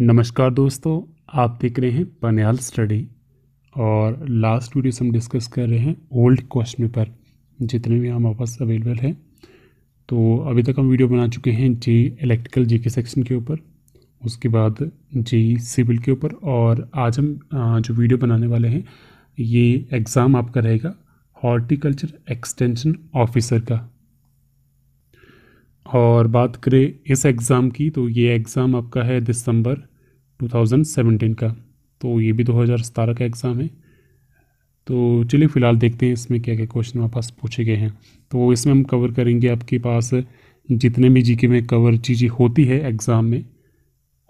नमस्कार दोस्तों आप देख रहे हैं पनयाल स्टडी और लास्ट वीडियो से हम डिस्कस कर रहे हैं ओल्ड क्वेश्चन पर जितने भी हमारे पास अवेलेबल है तो अभी तक हम वीडियो बना चुके हैं जे इलेक्ट्रिकल जे के सेक्शन के ऊपर उसके बाद जे सिविल के ऊपर और आज हम जो वीडियो बनाने वाले हैं ये एग्ज़ाम आपका रहेगा हॉर्टिकल्चर एक्सटेंशन ऑफिसर का और बात करें इस एग्ज़ाम की तो ये एग्ज़ाम आपका है दिसंबर 2017 का तो ये भी 2017 का एग्ज़ाम है तो चलिए फ़िलहाल देखते हैं इसमें क्या क्या क्वेश्चन हमारे पास पूछे गए हैं तो इसमें हम कवर करेंगे आपके पास जितने भी जीके में कवर चीज़ें होती है एग्ज़ाम में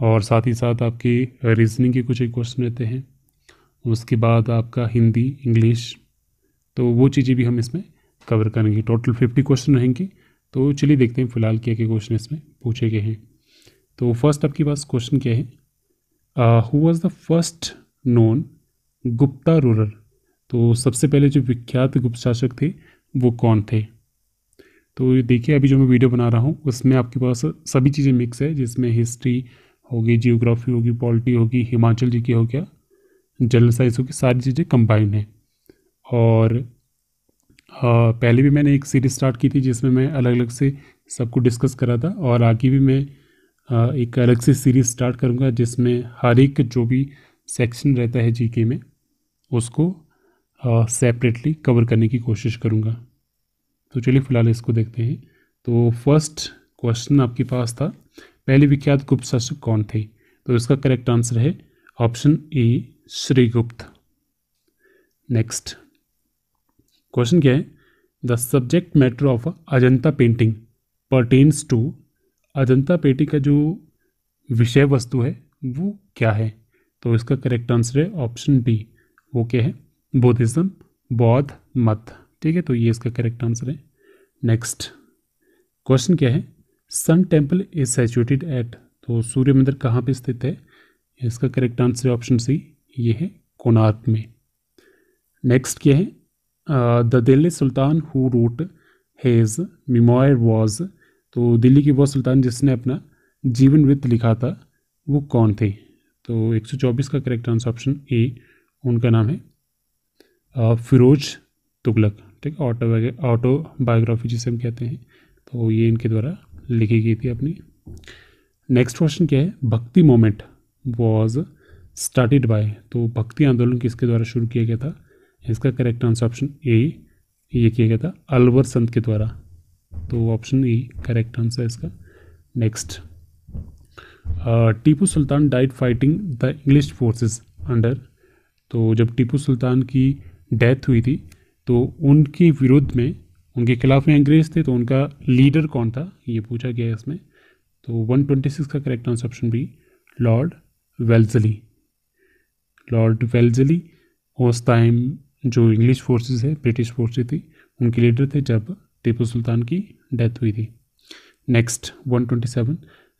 और साथ ही साथ आपकी रीजनिंग के कुछ क्वेश्चन रहते हैं उसके बाद आपका हिंदी इंग्लिश तो वो चीज़ें भी हम इसमें कवर करेंगे टोटल फिफ्टी क्वेश्चन रहेंगे तो चलिए देखते हैं फ़िलहाल क्या क्या क्वेश्चन इसमें पूछे गए हैं तो फर्स्ट आपके पास क्वेश्चन क्या है who was the first known Gupta ruler तो सबसे पहले जो विख्यात गुप्त शासक थे वो कौन थे तो देखिए अभी जो मैं वीडियो बना रहा हूँ उसमें आपके पास सभी चीज़ें मिक्स है जिसमें हिस्ट्री होगी जियोग्राफी होगी पॉलिटी होगी हिमाचल जी की हो गया जनरल साइंस होगी सारी चीज़ें कंबाइंड हैं और आ, uh, पहले भी मैंने एक सीरीज स्टार्ट की थी जिसमें मैं अलग अलग से सबको डिस्कस करा था और आगे भी मैं एक अलग से सीरीज़ स्टार्ट करूँगा जिसमें हर एक जो भी सेक्शन रहता है जीके में उसको सेपरेटली कवर करने की कोशिश करूँगा तो चलिए फ़िलहाल इसको देखते हैं तो फर्स्ट क्वेश्चन आपके पास था पहले विख्यात गुप्त शासक कौन थे तो इसका करेक्ट आंसर है option A Srigupta next question क्या है the subject matter of Ajanta painting pertains to Ajanta पेटी का जो विषय वस्तु है वो क्या है तो इसका करेक्ट आंसर है ऑप्शन बी वो क्या है बुद्धिज़्म बौद्ध मत ठीक है तो ये इसका करेक्ट आंसर है नेक्स्ट क्वेश्चन क्या है sun temple is situated at तो सूर्य मंदिर कहाँ पे स्थित है इसका करेक्ट आंसर है ऑप्शन सी ये है कोणार्क में नेक्स्ट क्या है the Delhi sultan who wrote his memoir was तो दिल्ली की वह सुल्तान जिसने अपना जीवन वृत्त लिखा था वो कौन थे तो 124 का करेक्ट आंसर ऑप्शन ए उनका नाम है फिरोज तुगलक ठीक ऑटो ऑटो बायोग्राफी जिसे हम कहते हैं तो ये इनके द्वारा लिखी गई थी अपनी नेक्स्ट क्वेश्चन क्या है भक्ति मोमेंट वॉज स्टार्टेड बाय तो भक्ति आंदोलन किसके द्वारा शुरू किया गया था इसका करेक्ट आंसर ऑप्शन ए ये किया गया था अलवर संत के द्वारा तो ऑप्शन ई करेक्ट आंसर है इसका next Tipu Sultan died fighting the English forces under तो जब टीपू सुल्तान की डेथ हुई थी तो उनके विरुद्ध में उनके खिलाफ में अंग्रेज़ थे तो उनका लीडर कौन था ये पूछा गया इसमें तो 126 का correct answer option B lord Wellesley lord Wellesley उस टाइम जो इंग्लिश फोर्सेस है ब्रिटिश फोर्सेस थी उनके लीडर थे जब टीपू सुल्तान की डेथ हुई थी next 127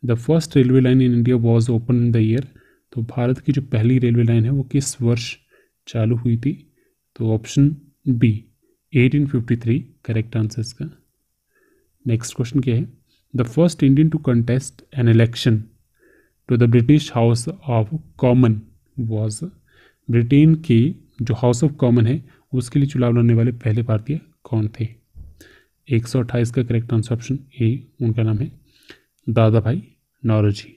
the first railway line in India was open in the year तो भारत की जो पहली रेलवे लाइन है वो किस वर्ष चालू हुई थी तो ऑप्शन बी 1853 करेक्ट आंसर इसका नेक्स्ट क्वेश्चन क्या है the first Indian to contest an election to the British House of Common was Britain की जो हाउस ऑफ कॉमन है उसके लिए चुनाव लड़ने वाले पहले भारतीय कौन थे एक सौ अट्ठाईस का करेक्ट आंसर ऑप्शन ए उनका नाम है दादा भाई नौरोजी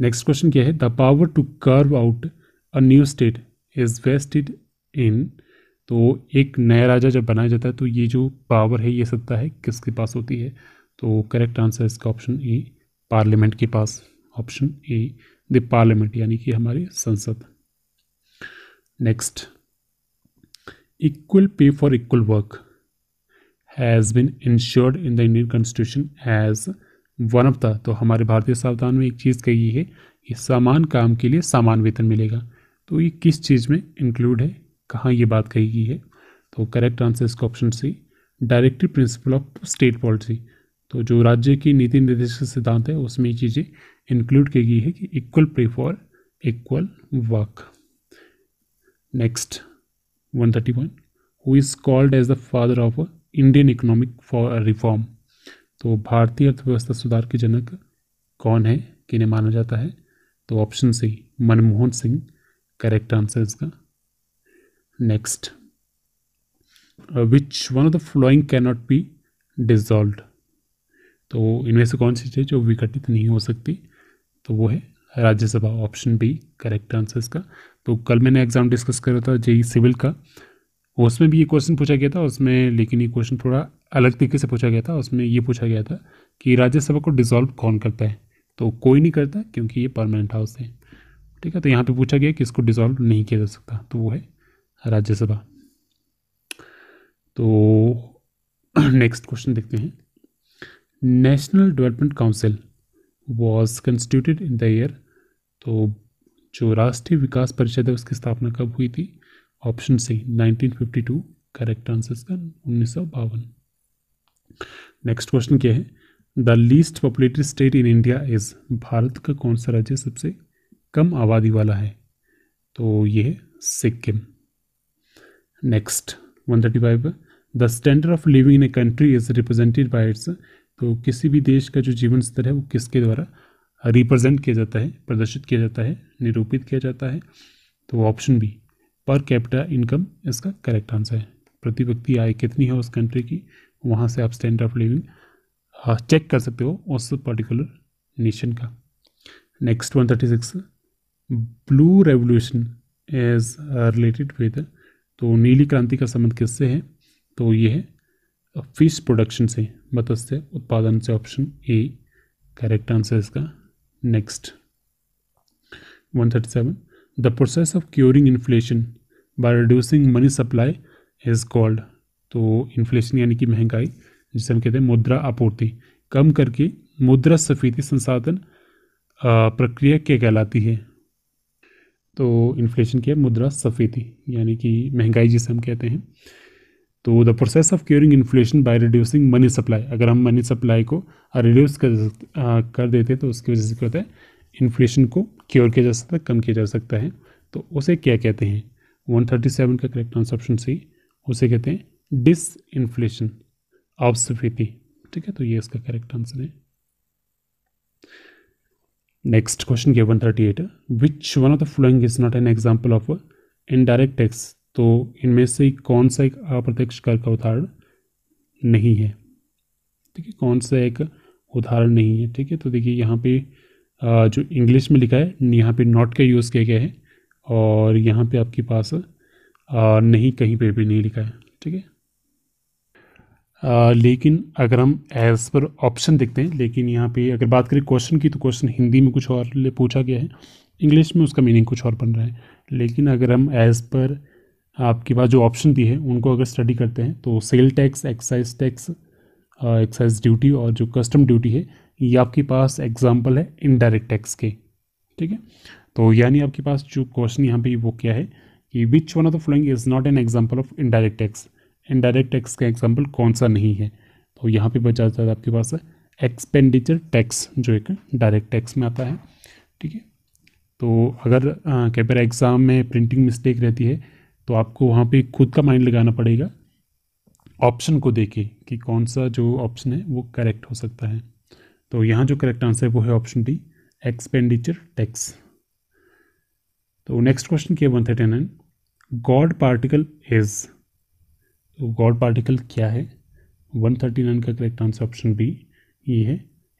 नेक्स्ट क्वेश्चन क्या है the power to carve out a new state is vested in तो एक नया राजा जब बनाया जाता है तो ये जो पावर है ये सत्ता है किसके पास होती है तो करेक्ट आंसर इसका ऑप्शन ए पार्लियामेंट के पास ऑप्शन ए द पार्लियामेंट यानी कि हमारी संसद next equal pay for equal work has been ensured in the Indian constitution as one of the तो हमारे भारतीय संविधान में एक चीज़ कही है कि समान काम के लिए समान वेतन मिलेगा तो ये किस चीज़ में इंक्लूड है कहाँ ये बात कही गई है तो करेक्ट आंसर इसका option C directive principle of state policy तो जो राज्य की नीति निर्देश सिद्धांत है उसमें ये चीज़ें इंक्लूड की गई है कि equal pay for equal work next 131 who is called as the father of Indian economic reform तो भारतीय अर्थव्यवस्था सुधार के जनक कौन है किन्हें माना जाता है तो option C Manmohan Singh correct answer इसका next which one of the following can not be dissolve तो इनमें से कौन सी चीज़ जो विघटित नहीं हो सकती तो वो है Rajya Sabha option B correct answer इसका तो कल मैंने एग्ज़ाम डिस्कस करा था जेई सिविल का उसमें भी ये क्वेश्चन पूछा गया था उसमें लेकिन ये क्वेश्चन थोड़ा अलग तरीके से पूछा गया था उसमें ये पूछा गया था कि राज्यसभा को डिसॉल्व कौन करता है तो कोई नहीं करता क्योंकि ये परमानेंट हाउस है ठीक है तो यहाँ पे पूछा गया कि इसको डिसॉल्व नहीं किया जा सकता तो वो है राज्यसभा तो नेक्स्ट क्वेश्चन देखते हैं national development council was constituted in the year तो जो राष्ट्रीय विकास परिषद है उसकी स्थापना कब हुई थी ऑप्शन सी 1952 करेक्ट आंसर इसका उन्नीस नेक्स्ट क्वेश्चन क्या है the least populated state in India is Bharat का कौन सा राज्य सबसे कम आबादी वाला है तो ये है Sikkim next 135 the standard of living in a country is represented by its तो किसी भी देश का जो जीवन स्तर है वो किसके द्वारा रिप्रेजेंट किया जाता है प्रदर्शित किया जाता है निरूपित किया जाता है तो option B per capita income इसका करेक्ट आंसर है प्रति व्यक्ति आय कितनी है उस कंट्री की वहाँ से आप स्टैंडर्ड ऑफ लिविंग चेक कर सकते हो उस पर्टिकुलर नेशन का next one thirty six blue revolution as related with तो नीली क्रांति का संबंध किससे है तो ये है फिश uh, प्रोडक्शन से मत्स्य उत्पादन से ऑप्शन ए करेक्ट आंसर इसका next one thirty seven the process of curing inflation by reducing money supply is called तो इन्फ्लेशन यानी कि महंगाई जिसे हम कहते हैं मुद्रा आपूर्ति कम करके मुद्रा सफीति संसाधन प्रक्रिया क्या कहलाती है तो इन्फ्लेशन क्या है मुद्रा सफीति यानी कि महंगाई जिसे हम कहते हैं तो the process of curing inflation by reducing money supply अगर हम मनी सप्लाई को रिड्यूस कर कर देते तो उसकी वजह से क्या होता है इन्फ्लेशन को क्योर किया जा सकता है कम किया जा सकता है तो उसे क्या कहते हैं 137 का करेक्ट आंसर ऑप्शन सी उसे कहते हैं डिस इन्फ्लेशन ऑब्सफीति ठीक है तो ये इसका करेक्ट आंसर है नेक्स्ट क्वेश्चन किया one thirty eight which one of the following is not an example of indirect tax तो इनमें से कौन सा एक अप्रत्यक्ष कर का उदाहरण नहीं है ठीक है कौन सा एक उदाहरण नहीं है ठीक है तो देखिए यहाँ पे जो इंग्लिश में लिखा है यहाँ पे नॉट का यूज़ किया गया है और यहाँ पे आपके पास नहीं कहीं पे भी नहीं लिखा है ठीक है लेकिन अगर हम एज पर ऑप्शन देखते हैं लेकिन यहाँ पे अगर बात करें क्वेश्चन की तो क्वेश्चन हिंदी में कुछ और ले पूछा गया है इंग्लिश में उसका मीनिंग कुछ और बन रहा है लेकिन अगर हम एज़ पर आपके पास जो ऑप्शन दी है उनको अगर स्टडी करते हैं तो sale tax excise tax excise duty और जो कस्टम ड्यूटी है ये आपके पास एग्जाम्पल है इनडायरेक्ट टैक्स के ठीक है तो यानी आपके पास जो क्वेश्चन यहाँ पे वो क्या है कि which one of the following is not an example of indirect tax indirect tax का एग्जाम्पल कौन सा नहीं है तो यहाँ पे बचा जाता है आपके पास एक्सपेंडिचर टैक्स जो एक डायरेक्ट टैक्स में आता है ठीक है तो अगर कई बार एग्ज़ाम में प्रिंटिंग मिस्टेक रहती है तो आपको वहाँ पे खुद का माइंड लगाना पड़ेगा ऑप्शन को देखे कि कौन सा जो ऑप्शन है वो करेक्ट हो सकता है तो यहाँ जो करेक्ट आंसर है वो है ऑप्शन डी एक्सपेंडिचर टैक्स तो नेक्स्ट क्वेश्चन किया one thirty nine God particle is तो गॉड पार्टिकल क्या है वन थर्टी नाइन का करेक्ट आंसर ऑप्शन बी ये है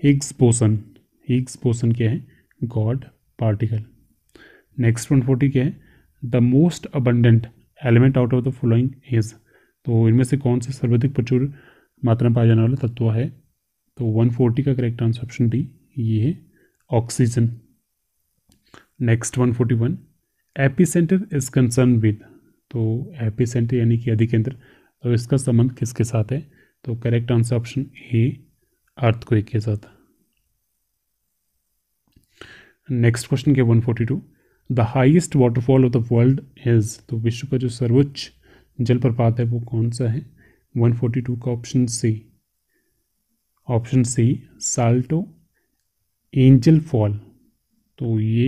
हिग्स पोसन हिग्स पोसन क्या है God particle next one forty क्या है the most abundant element out of the following is तो इनमें से कौन सा सर्वाधिक प्रचुर मात्रा में पाया जाने वाला तत्व है तो 140 का करेक्ट आंसर ऑप्शन डी ये है oxygen next 141 epicentre is concern with तो एपी सेंटर यानी कि अधिक केंद्र तो इसका संबंध किसके साथ है तो correct answer option A earth को के साथ नेक्स्ट क्वेश्चन के 142 the highest waterfall of the world is तो विश्व का जो सर्वोच्च जलप्रपात है वो कौन सा है 142 का option C option C Salto Angel fall तो ये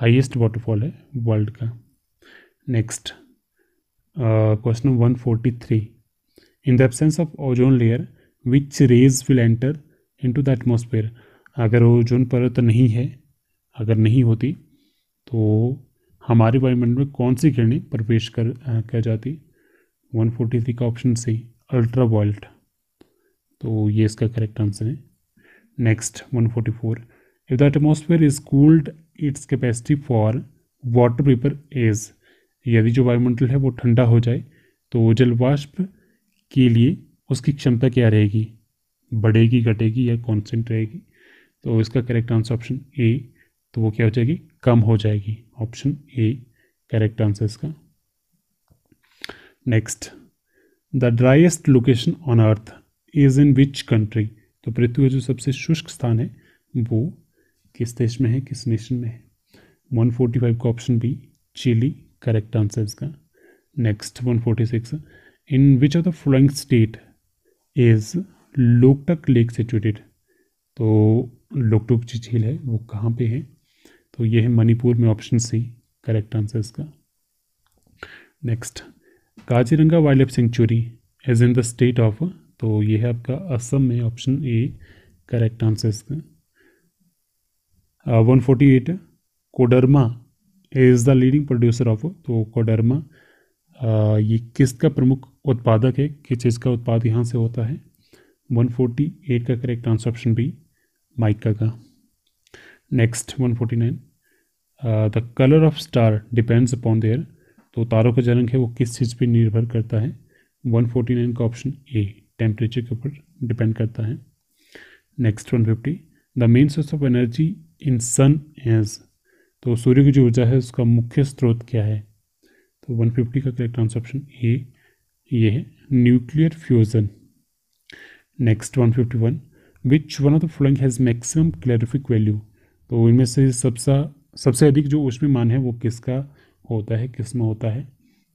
हाईएस्ट वाटरफॉल है वर्ल्ड का next question one forty three in the absence of ozone layer which rays will enter into the atmosphere अगर ओजोन परत नहीं है अगर नहीं होती तो हमारे वायुमंडल में कौन सी किरणें प्रवेश कर जाती वन फोर्टी थ्री का ऑप्शन सी अल्ट्रा वॉल्ट तो ये इसका करेक्ट आंसर है next 144 if the atmosphere is cooled its capacity for water vapour is यदि जो वायुमंडल है वो ठंडा हो जाए तो जल वाष्प के लिए उसकी क्षमता क्या रहेगी बढ़ेगी घटेगी या कॉन्सेंट रहेगी तो इसका करेक्ट आंसर ऑप्शन ए तो वो क्या हो जाएगी कम हो जाएगी ऑप्शन ए करेक्ट आंसर इसका next the driest location on earth is in which country तो पृथ्वी का जो सबसे शुष्क स्थान है वो किस देश में है किस नेशन में है 145 का option B Chile correct answer इसका next 146 in which of the following state is Loktak lake situated तो लोकटोक जी झील है वो कहाँ पे है तो ये है मणिपुर में ऑप्शन सी करेक्ट आंसर इसका next Kaziranga wildlife sanctuary is in the state of तो ये है आपका असम में ऑप्शन ए करेक्ट आंसर इसका one forty eight Koderma is the leading producer of तो कोडरमा uh, ये किसका प्रमुख उत्पादक है किस चीज़ का उत्पाद यहाँ से होता है वन फोर्टी एट का correct answer option B mica का next one forty nine the colour of star depends upon their तो तारों का रंग है वो किस चीज़ पे निर्भर करता है वन फोर्टी नाइन का ऑप्शन ए टेम्परेचर के ऊपर डिपेंड करता है next one fifty the main source of energy in sun is तो सूर्य की जो ऊर्जा है उसका मुख्य स्रोत क्या है तो वन फिफ्टी का करेक्ट आंसर ऑप्शन ए ये है nuclear fusion next one fifty one which one of the following has maximum calorific value तो इनमें से सबसे सबसे अधिक जो उसमें मान है वो किसका होता है किस में होता है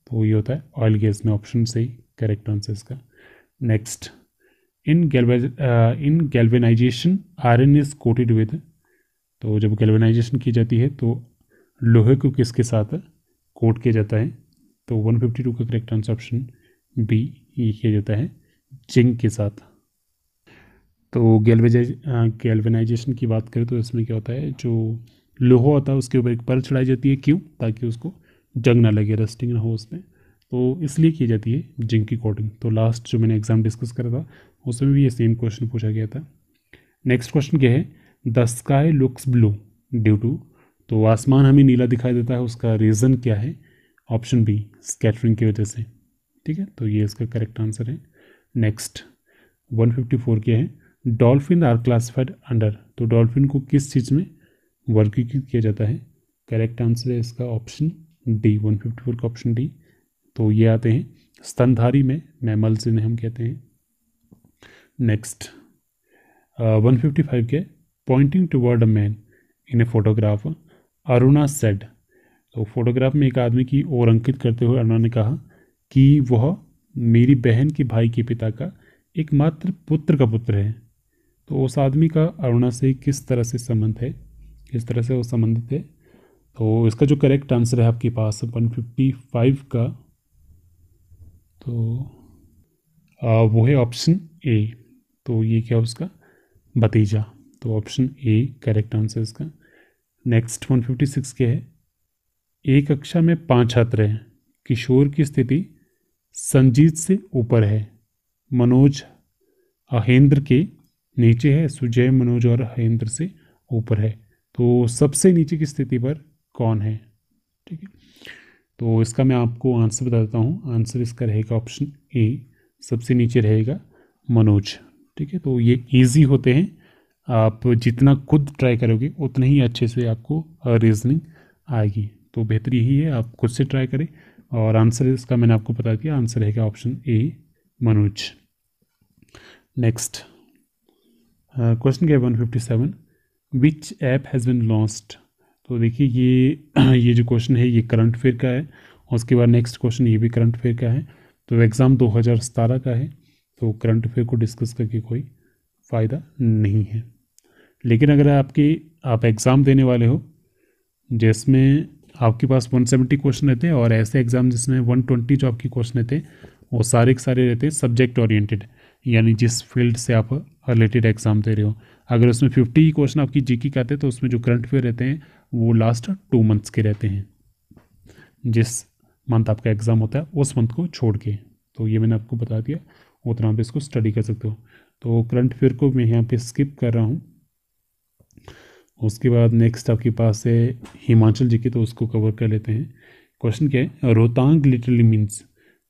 तो ये होता है ऑयल गैस में ऑप्शन सही करेक्ट आंसर इसका next in in galvanization in galvanization, iron is coated with तो जब गैल्वेनाइजेशन की जाती है तो लोहे को किसके साथ कोट किया जाता है तो 152 का करेक्ट आंसर ऑप्शन बी ये किया जाता है जिंक के साथ तो गैल्वेज गैल्वेनाइजेशन uh, की बात करें तो इसमें क्या होता है जो लोहा होता है उसके ऊपर एक पर चढ़ाई जाती है क्यों ताकि उसको जंग ना लगे रस्टिंग ना हो उसमें तो इसलिए की जाती है जिंक की कोटिंग तो लास्ट जो मैंने एग्ज़ाम डिस्कस करा था उसमें भी ये सेम क्वेश्चन पूछा गया था नेक्स्ट क्वेश्चन क्या है the sky looks blue due to तो आसमान हमें नीला दिखाई देता है उसका रीज़न क्या है ऑप्शन बी स्कैटरिंग की वजह से ठीक है तो ये इसका करेक्ट आंसर है नेक्स्ट 154 क्या है डॉल्फिन आर क्लासिफाइड अंडर तो डॉल्फिन को किस चीज़ में वर्गीकृत किया जाता है करेक्ट आंसर है इसका ऑप्शन डी 154 का ऑप्शन डी तो ये आते हैं स्तनधारी में मैमल्स जिन्हें हम कहते हैं नेक्स्ट वन फिफ्टी फाइव के pointing toward a man in a photograph Aruna said तो फोटोग्राफ में एक आदमी की ओर अंकित करते हुए अरुणा ने कहा कि वह मेरी बहन के भाई के पिता का एकमात्र पुत्र का पुत्र है तो उस आदमी का अरुणा से किस तरह से संबंध है किस तरह से वो संबंधित है तो इसका जो करेक्ट आंसर है आपके पास 155 का तो आ, वो है ऑप्शन ए तो ये क्या उसका भतीजा तो ऑप्शन ए करेक्ट आंसर इसका नेक्स्ट 156 के है एक कक्षा में पांच छात्र हैं किशोर की स्थिति संजीत से ऊपर है मनोज अहेंद्र के नीचे है सुजय मनोज और अहेंद्र से ऊपर है तो सबसे नीचे की स्थिति पर कौन है ठीक है तो इसका मैं आपको आंसर बता देता हूँ आंसर इसका रहेगा ऑप्शन ए सबसे नीचे रहेगा मनोज ठीक है तो ये ईजी होते हैं आप जितना खुद ट्राई करोगे उतना ही अच्छे से आपको रीजनिंग आएगी तो बेहतर यही है आप खुद से ट्राई करें और आंसर इसका मैंने आपको बता दिया आंसर रहेगा option A Manoj next question क्या one fifty seven which app has been launched तो देखिए ये ये जो क्वेश्चन है ये करंट अफेयर का है और उसके बाद नेक्स्ट क्वेश्चन ये भी करंट अफेयर का है तो एग्ज़ाम दो का है तो करंट अफेयर को डिस्कस करके कोई फ़ायदा नहीं है लेकिन अगर आपकी आप एग्ज़ाम देने वाले हो जिसमें आपके पास 170 क्वेश्चन रहते हैं और ऐसे एग्ज़ाम जिसमें 120 जो आपके क्वेश्चन रहते हैं वो सारे के सारे रहते हैं सब्जेक्ट ओरिएंटेड यानी जिस फील्ड से आप रिलेटेड एग्ज़ाम दे रहे हो अगर उसमें 50 क्वेश्चन आपकी जीके के आते हैं तो उसमें जो करंट अफेयर रहते हैं वो लास्ट टू मंथ्स के रहते हैं जिस मंथ आपका एग्ज़ाम होता है उस मंथ को छोड़ के तो ये मैंने आपको बता दिया उतना आप इसको स्टडी कर सकते हो तो करंट अफेयर को मैं यहाँ पे स्किप कर रहा हूँ उसके बाद नेक्स्ट आपके पास है हिमाचल जी के तो उसको कवर कर लेते हैं क्वेश्चन क्या है रोहतांग लिटरली मीन्स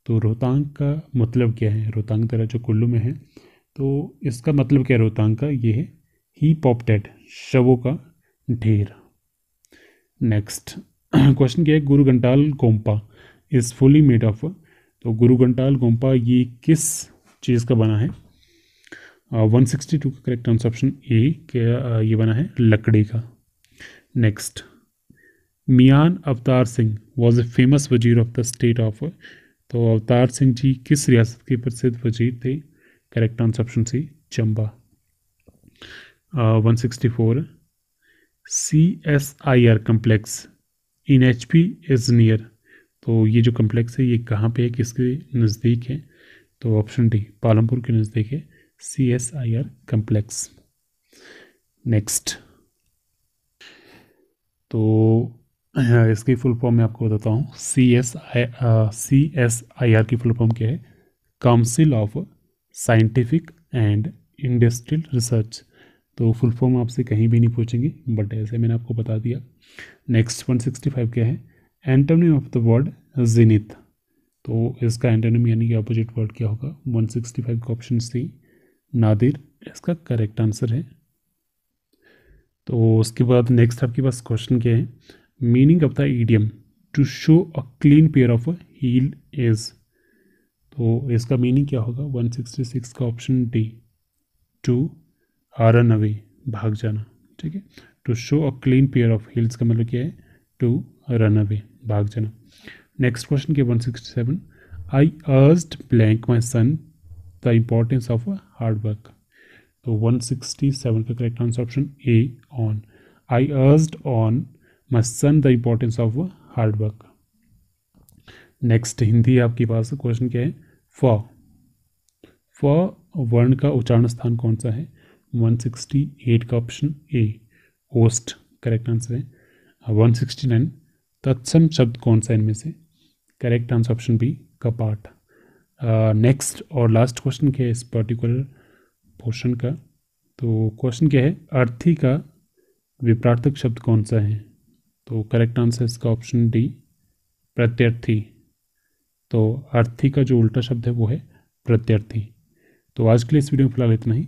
तो रोहतांग का मतलब क्या है रोहतांग तरह जो कुल्लू में है तो इसका मतलब क्या है रोहतांग का ये है ही पॉपटेड शवों का ढेर नेक्स्ट क्वेश्चन क्या है Guru Ghantal Gompa is fully made of तो गुरु घंटाल गोम्पा ये किस चीज़ का बना है वन सिक्सटी टू का करेक्ट आंसर ऑप्शन ए क्या uh, ये बना है लकड़ी का next Mian Avtar Singh was a famous wazir of the state of तो अवतार सिंह जी किस रियासत के प्रसिद्ध वजीर थे correct answer option C Chamba one sixty four C S I R complex in H P is near तो ये जो कम्प्लेक्स है ये कहाँ पे है किसके नज़दीक है तो ऑप्शन डी पालमपुर के नज़दीक है C S I R complex next तो इसकी फुल फॉर्म मैं आपको बताता हूँ C S I C S I R की फुल फॉर्म क्या है council of scientific and industrial research तो फुल फॉर्म आपसे कहीं भी नहीं पूछेंगे बट ऐसे मैंने आपको बता दिया नेक्स्ट 165 क्या है antonym of the word zenith तो इसका एंटोनिम यानी कि अपोजिट वर्ड क्या होगा 165 का ऑप्शन सी नादिर इसका करेक्ट आंसर है तो उसके बाद नेक्स्ट आपके पास क्वेश्चन क्या है meaning of the idiom to show a clean pair of heel is तो इसका मीनिंग क्या होगा 166 का option D to run an away भाग जाना ठीक है to show a clean pair of heels का मतलब क्या है टू रन अवे भाग जाना नेक्स्ट क्वेश्चन के one sixty seven I urged blank my son the importance of hard work तो वन सिक्सटी सेवन का correct answer option A on I urged on my son the importance of hard work next Hindi आपके पास question क्या है फ फ वर्ण का उच्चारण स्थान कौन सा है 168 का ऑप्शन ए होस्ट करेक्ट आंसर है वन सिक्सटी नाइन तत्सम शब्द कौन सा इनमें से करेक्ट आंसर ऑप्शन बी कपाट नेक्स्ट uh, और लास्ट क्वेश्चन क्या है इस पर्टिकुलर पोर्शन का तो क्वेश्चन क्या है अर्थी का विप्रार्थक शब्द कौन सा है तो करेक्ट आंसर इसका ऑप्शन डी प्रत्यर्थी तो अर्थी का जो उल्टा शब्द है वो है प्रत्यर्थी तो आज के लिए इस वीडियो में फिलहाल इतना ही